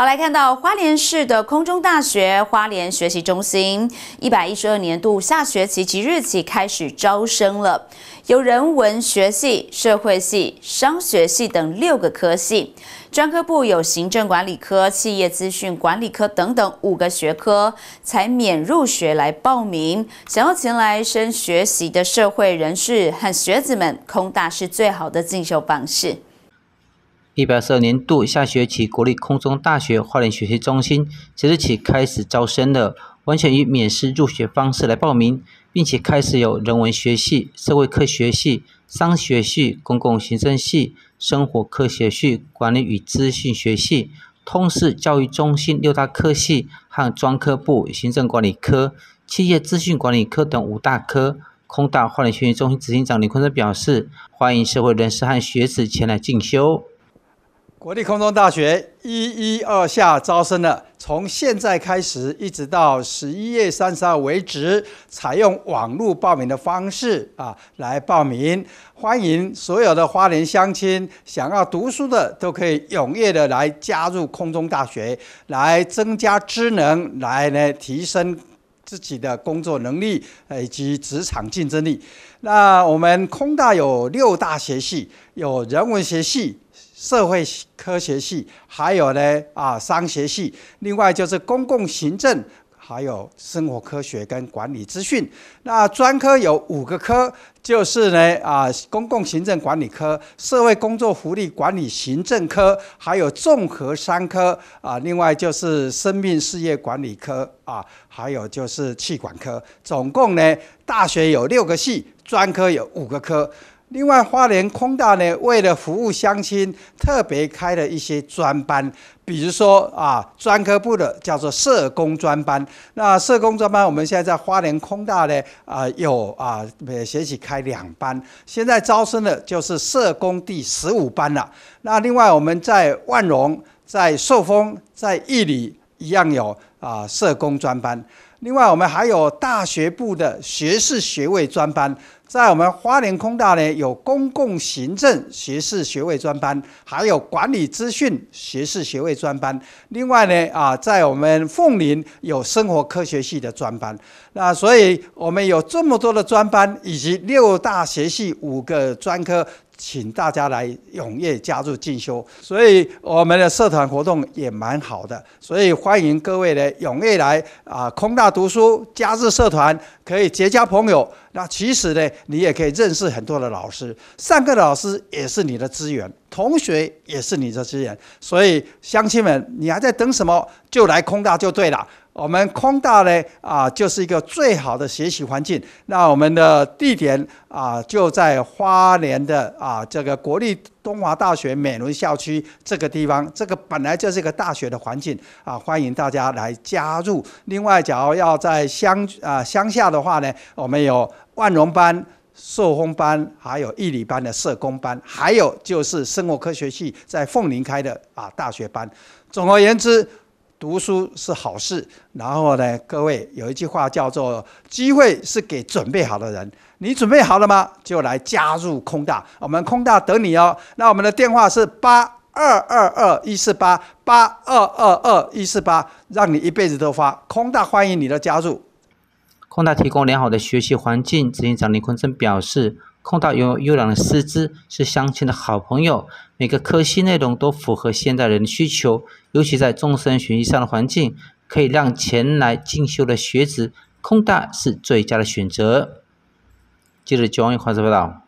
好，来看到花莲市的空中大学花莲学习中心，一百一十二年度下学期即日起开始招生了。有人文学系、社会系、商学系等六个科系，专科部有行政管理科、企业资讯管理科等等五个学科才免入学来报名。想要前来升学习的社会人士和学子们，空大是最好的进修方式。一百二年度下学期，国立空中大学花莲学习中心即日起开始招生了，完全以免试入学方式来报名，并且开始有人文学系、社会科学系、商学系、公共行政系、生活科学系、管理与资讯学系、通识教育中心六大科系和专科部、行政管理科、企业资讯管理科等五大科。空大花莲学习中心执行长李坤生表示：“欢迎社会人士和学子前来进修。”国立空中大学一一二下招生了，从现在开始一直到十一月三十号为止，采用网络报名的方式啊来报名。欢迎所有的花莲乡亲想要读书的，都可以踊跃的来加入空中大学，来增加知能，来呢提升自己的工作能力以及职场竞争力。那我们空大有六大学系，有人文学系。社会科学系，还有呢啊，商学系，另外就是公共行政，还有生活科学跟管理资讯。那专科有五个科，就是呢啊，公共行政管理科、社会工作福利管理行政科，还有综合三科啊，另外就是生命事业管理科啊，还有就是气管科。总共呢，大学有六个系，专科有五个科。另外，花莲空大呢，为了服务乡亲，特别开了一些专班，比如说啊，专科部的叫做社工专班。那社工专班，我们现在在花莲空大呢，啊，有啊，每学期开两班。现在招生的就是社工第十五班了。那另外，我们在万荣、在寿丰、在义里一样有啊社工专班。另外，我们还有大学部的学士学位专班，在我们花莲空大呢有公共行政学士学位专班，还有管理资讯学士学位专班。另外呢啊，在我们凤林有生活科学系的专班。那所以我们有这么多的专班，以及六大学系五个专科，请大家来踊跃加入进修。所以我们的社团活动也蛮好的，所以欢迎各位呢踊跃来啊空大。读书，加入社团。可以结交朋友，那其实呢，你也可以认识很多的老师。上课的老师也是你的资源，同学也是你的资源。所以乡亲们，你还在等什么？就来空大就对了。我们空大呢啊，就是一个最好的学习环境。那我们的地点啊，就在花莲的啊这个国立东华大学美伦校区这个地方。这个本来就是一个大学的环境啊，欢迎大家来加入。另外，假如要在乡啊乡下的。的话呢，我们有万荣班、寿丰班，还有义理班的社工班，还有就是生物科学系在凤林开的啊大学班。总而言之，读书是好事。然后呢，各位有一句话叫做“机会是给准备好的人”，你准备好了吗？就来加入空大，我们空大等你哦。那我们的电话是八二二二一四八八二二二一四八，让你一辈子都发空大欢迎你的加入。空大提供良好的学习环境，执行长林坤正表示，空大拥有优良的师资，是乡亲的好朋友。每个科系内容都符合现代人的需求，尤其在终身学习上的环境，可以让前来进修的学子，空大是最佳的选择。接着转看新报道。